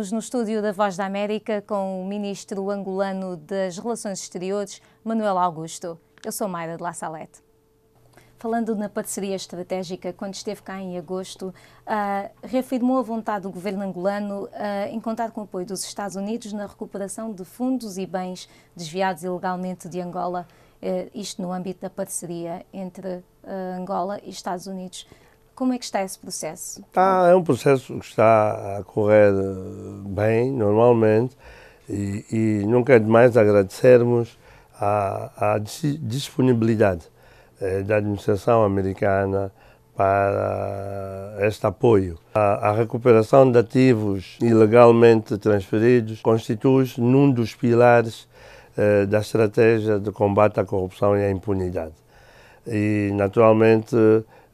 Estamos no estúdio da Voz da América com o ministro angolano das Relações Exteriores, Manuel Augusto. Eu sou Mayra de La Salete. Falando na parceria estratégica, quando esteve cá em agosto, uh, reafirmou a vontade do governo angolano uh, em contar com o apoio dos Estados Unidos na recuperação de fundos e bens desviados ilegalmente de Angola, uh, isto no âmbito da parceria entre Angola e Estados Unidos. Como é que está esse processo? Está, é um processo que está a correr bem, normalmente, e, e nunca é demais agradecermos a, a disponibilidade eh, da administração americana para este apoio. A, a, recuperação de ativos ilegalmente transferidos constitui num dos pilares eh, da estratégia de combate à corrupção e à impunidade. E, naturalmente,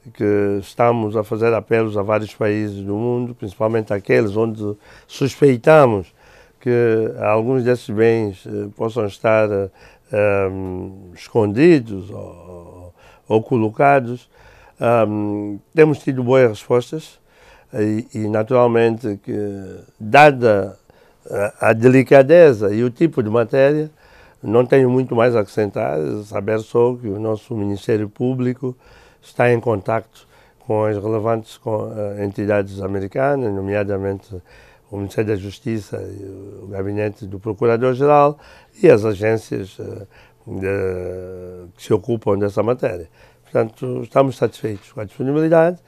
que estamos a fazer apelos a vários países do mundo, principalmente aqueles onde suspeitamos que alguns desses bens eh, possam estar um, ehm, escondidos ou, ou colocados. Um, ehm, temos tido boas respostas e, e naturalmente, que, dada a, eh, a delicadeza e o tipo de matéria, não tenho muito mais a acrescentar, saber só que o nosso Ministério Público está em contacto com as relevantes eh, entidades americanas, nomeadamente o Ministério da Justiça, o Gabinete do Procurador-Geral e as agências eh, de, que se ocupam dessa matéria. Portanto, estamos satisfeitos com a disponibilidade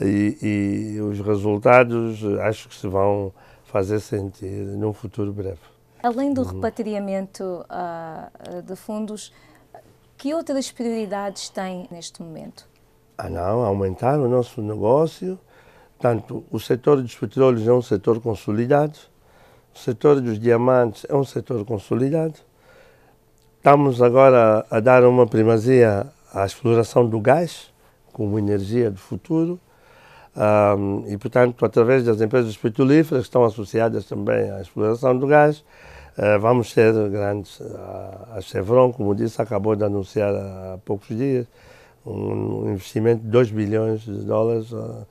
e, e os resultados eh, acho que se vão fazer sentir num futuro breve. Além do uhum. repatriamento uh, de fundos, que outras prioridades tem neste momento? Ah não, aumentar o nosso negócio. Tanto o setor dos petróleos é um setor consolidado, o setor dos diamantes é um setor consolidado. Estamos agora a dar uma primazia à exploração do gás como energia do futuro. Um, e, portanto, através das empresas petrolíferas que estão associadas também à exploração do gás, uh, vamos ser grandes. Ah, a Chevron, como disse, acabou de anunciar há poucos dias, um investimento de 2 bilhões de dólares ah,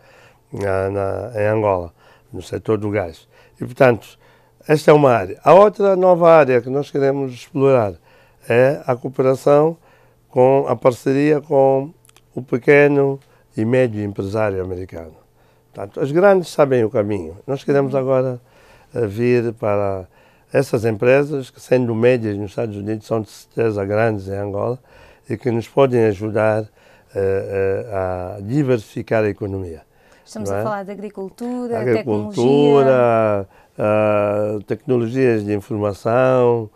na, na, em Angola, no setor do gás. E, portanto, esta é uma área. A outra nova área que nós queremos explorar é a cooperação com a parceria com o pequeno e médio empresário americano. Portanto, as grandes sabem o caminho. Nós queremos agora eh, vir para essas empresas, que sendo médias nos Estados Unidos, são de certeza grandes em Angola, e que nos podem ajudar a, a diversificar a economia. Estamos é? a falar de agricultura, agricultura tecnologia. Agricultura, tecnologias de informação,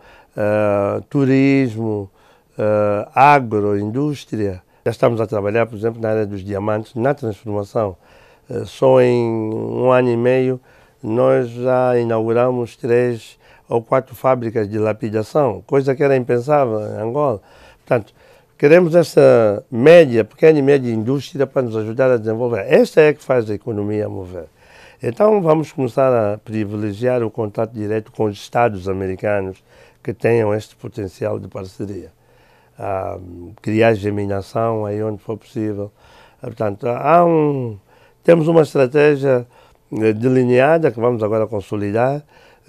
turismo, agroindústria. Já estamos a trabalhar, por exemplo, na área dos diamantes, na transformação. só em um ano e meio nós já inauguramos três ou quatro fábricas de lapidação, coisa que era impensável em Angola. Portanto, Queremos essa média, pequena e média indústria para nos ajudar a desenvolver. Esta é que faz a economia mover. Então vamos começar a privilegiar o contato direto com os Estados americanos que tenham este potencial de parceria. Ah, criar germinação aí onde for possível. Ah, portanto, há um, temos uma estratégia eh, delineada que vamos agora consolidar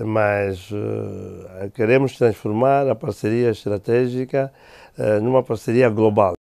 mas eh, queremos transformar a parceria estratégica eh, numa parceria global.